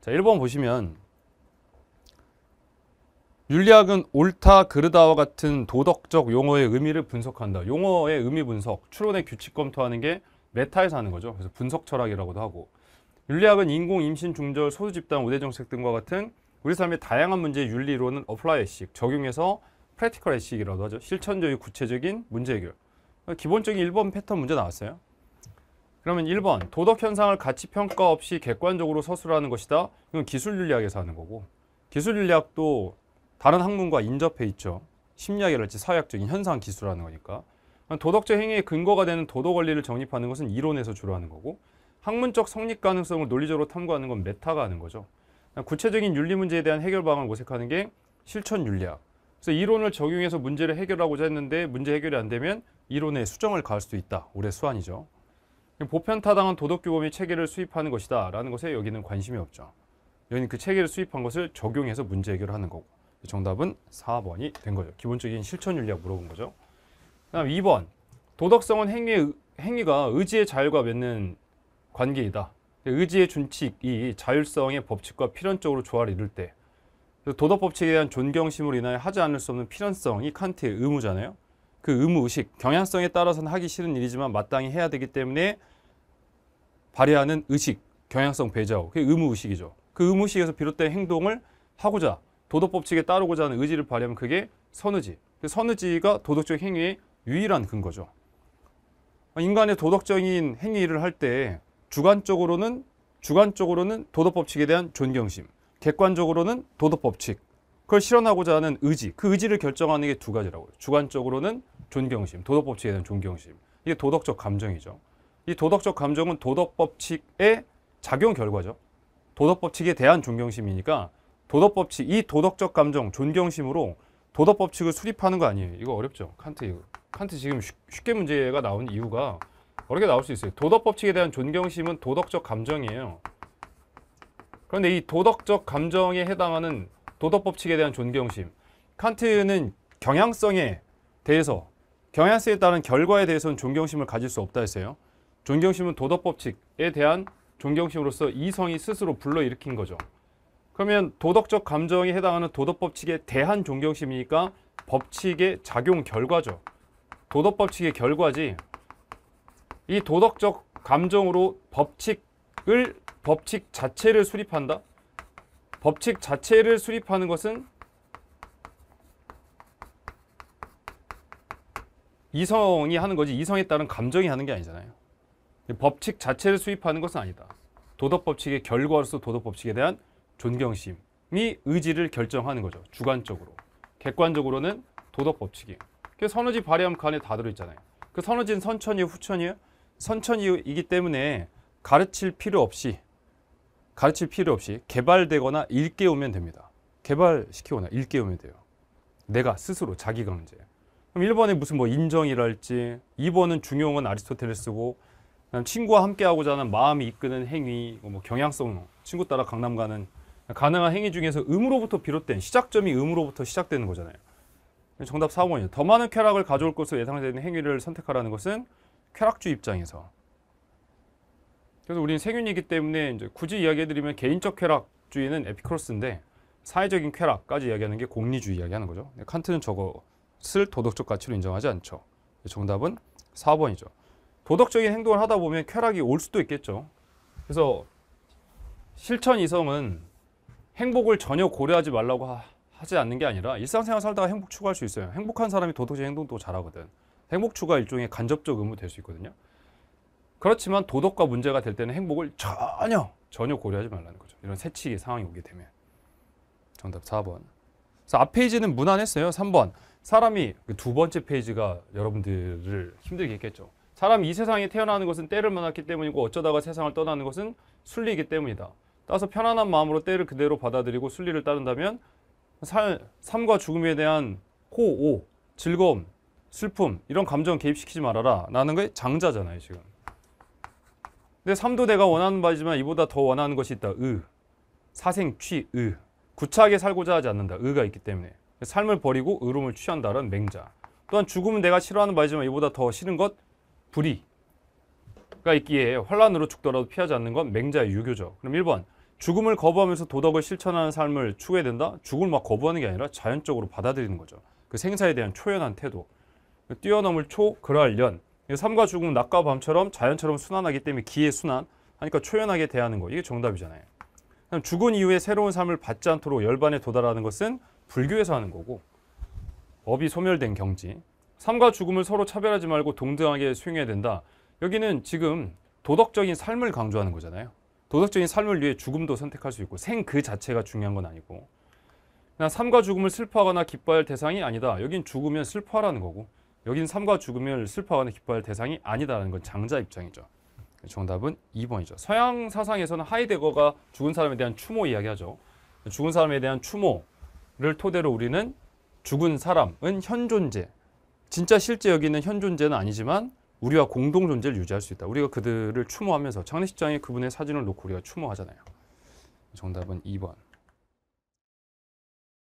자, 1번 보시면 윤리학은 옳다, 그르다와 같은 도덕적 용어의 의미를 분석한다. 용어의 의미 분석, 추론의 규칙 검토하는 게 메타에서 하는 거죠. 그래서 분석 철학이라고도 하고 윤리학은 인공, 임신, 중절, 소수 집단, 우대 정책 등과 같은 우리 삶의 다양한 문제의 윤리론은 어플라이식, 적용해서 프래티컬에식이라고 하죠. 실천적이고 구체적인 문제 해결. 기본적인 1번 패턴 문제 나왔어요. 그러면 1번 도덕 현상을 가치 평가 없이 객관적으로 서술하는 것이다. 이건 기술 윤리학에서 하는 거고 기술 윤리학도 다른 학문과 인접해 있죠. 심리학이랄지 사회학적인 현상 기술하는 거니까. 도덕적 행위의 근거가 되는 도덕 원리를 정립하는 것은 이론에서 주로 하는 거고 학문적 성립 가능성을 논리적으로 탐구하는 건 메타가 하는 거죠. 구체적인 윤리 문제에 대한 해결 방안을 모색하는 게 실천 윤리학. 그래서 이론을 적용해서 문제를 해결하고자 했는데 문제 해결이 안 되면 이론에 수정을 가할 수도 있다. 올해 수환이죠. 보편 타당한 도덕규범이 체계를 수입하는 것이다 라는 것에 여기는 관심이 없죠. 여기는 그 체계를 수입한 것을 적용해서 문제 해결을 하는 거고 정답은 4번이 된 거죠. 기본적인 실천윤리학 물어본 거죠. 그 다음 2번 도덕성은 행위 행위가 의지의 자율과 맺는 관계이다. 의지의 준칙이 자율성의 법칙과 필연적으로 조화를 이룰 때 도덕 법칙에 대한 존경심으로 인하여 하지 않을 수 없는 필연성이 칸트의 의무잖아요. 그 의무의식, 경향성에 따라서는 하기 싫은 일이지만 마땅히 해야 되기 때문에 발휘하는 의식, 경향성 배제하고 그게 의무의식이죠. 그 의무의식에서 비롯된 행동을 하고자 도덕법칙에 따르고자 하는 의지를 발휘하면 그게 선의지. 그 선의지가 도덕적 행위의 유일한 근거죠. 인간의 도덕적인 행위를 할 때 주관적으로는 주관적으로는 도덕법칙에 대한 존경심, 객관적으로는 도덕법칙, 그걸 실현하고자 하는 의지, 그 의지를 결정하는 게 두 가지라고요. 주관적으로는 존경심, 도덕법칙에 대한 존경심. 이게 도덕적 감정이죠. 이 도덕적 감정은 도덕 법칙의 작용 결과죠. 도덕 법칙에 대한 존경심이니까 도덕 법칙 이 도덕적 감정 존경심으로 도덕 법칙을 수립하는 거 아니에요. 이거 어렵죠. 칸트 이거. 칸트 지금 쉽게 문제가 나온 이유가 어렵게 나올 수 있어요. 도덕 법칙에 대한 존경심은 도덕적 감정이에요. 그런데 이 도덕적 감정에 해당하는 도덕 법칙에 대한 존경심. 칸트는 경향성에 대해서 경향성에 따른 결과에 대해서는 존경심을 가질 수 없다 했어요. 존경심은 도덕법칙에 대한 존경심으로서 이성이 스스로 불러일으킨 거죠. 그러면 도덕적 감정에 해당하는 도덕법칙에 대한 존경심이니까 법칙의 작용 결과죠. 도덕법칙의 결과지 이 도덕적 감정으로 법칙을 법칙 자체를 수립한다? 법칙 자체를 수립하는 것은 이성이 하는 거지 이성에 따른 감정이 하는 게 아니잖아요. 법칙 자체를 수입하는 것은 아니다. 도덕 법칙의 결과로서 도덕 법칙에 대한 존경심이 의지를 결정하는 거죠. 주관적으로. 객관적으로는 도덕 법칙이. 그 선우지 발해암 칸에 그 다 들어있잖아요. 그 선우지는 선천이요 후천이요 선천이기 때문에 가르칠 필요 없이 가르칠 필요 없이 개발되거나 일깨우면 됩니다. 개발시키거나 일깨우면 돼요. 내가 스스로 자기가 문제예요. 그럼 1번에 무슨 뭐 인정이랄지 2번은 중용은 아리스토텔레스고 친구와 함께 하고자 하는 마음이 이끄는 행위, 뭐, 뭐 경향성, 뭐, 친구 따라 강남 가는 가능한 행위 중에서 음으로부터 비롯된 시작점이 음으로부터 시작되는 거잖아요. 정답 4번이요. 더 많은 쾌락을 가져올 것으로 예상되는 행위를 선택하라는 것은 쾌락주 입장에서. 그래서 우리는 생윤이기 때문에 이제 굳이 이야기해드리면 개인적 쾌락주의는 에피크로스인데 사회적인 쾌락까지 이야기하는 게 공리주의 이야기하는 거죠. 칸트는 저것을 도덕적 가치로 인정하지 않죠. 정답은 4번이죠. 도덕적인 행동을 하다 보면 쾌락이 올 수도 있겠죠. 그래서 실천 이성은 행복을 전혀 고려하지 말라고 하, 하지 않는 게 아니라 일상생활 살다가 행복 추구할 수 있어요. 행복한 사람이 도덕적인 행동도 잘하거든. 행복 추구가 일종의 간접적 의무 될 수 있거든요. 그렇지만 도덕과 문제가 될 때는 행복을 전혀 전혀 고려하지 말라는 거죠. 이런 새치기 상황이 오게 되면. 정답 4번. 그래서 앞 페이지는 무난했어요. 3번. 사람이 그 두 번째 페이지가 여러분들을 힘들게 했겠죠. 사람이 이 세상에 태어나는 것은 때를 만났기 때문이고 어쩌다가 세상을 떠나는 것은 순리이기 때문이다. 따라서 편안한 마음으로 때를 그대로 받아들이고 순리를 따른다면 살, 삶과 죽음에 대한 호오, 즐거움, 슬픔 이런 감정 개입시키지 말아라 라는 게 장자잖아요 지금. 근데 삶도 내가 원하는 바이지만 이보다 더 원하는 것이 있다. 의. 사생 취의. 구차하게 살고자 하지 않는다. 의가 있기 때문에. 삶을 버리고 의름을 취한다는 맹자. 또한 죽음은 내가 싫어하는 바이지만 이보다 더 싫은 것 불의가 있기에 환란으로 죽더라도 피하지 않는 건 맹자의 유교죠. 그럼 1번 죽음을 거부하면서 도덕을 실천하는 삶을 추구해야 된다? 죽음을 막 거부하는 게 아니라 자연적으로 받아들이는 거죠. 그 생사에 대한 초연한 태도. 뛰어넘을 초, 그러할 련. 삶과 죽음, 낮과 밤처럼 자연처럼 순환하기 때문에 기의 순환. 하니까 초연하게 대하는 거. 이게 정답이잖아요. 그럼 죽은 이후에 새로운 삶을 받지 않도록 열반에 도달하는 것은 불교에서 하는 거고 법이 소멸된 경지. 삶과 죽음을 서로 차별하지 말고 동등하게 수행해야 된다. 여기는 지금 도덕적인 삶을 강조하는 거잖아요. 도덕적인 삶을 위해 죽음도 선택할 수 있고 생 그 자체가 중요한 건 아니고 그 삶과 죽음을 슬퍼하거나 기뻐할 대상이 아니다. 여긴 죽으면 슬퍼하라는 거고 여긴 삶과 죽음을 슬퍼하거나 기뻐할 대상이 아니다라는 건 장자 입장이죠. 정답은 2번이죠. 서양 사상에서는 하이데거가 죽은 사람에 대한 추모 이야기하죠. 죽은 사람에 대한 추모를 토대로 우리는 죽은 사람은 현존재, 진짜 실제 여기는 현 존재는 아니지만 우리와 공동 존재를 유지할 수 있다. 우리가 그들을 추모하면서 장례식장에 그분의 사진을 놓고 우리가 추모하잖아요. 정답은 2번.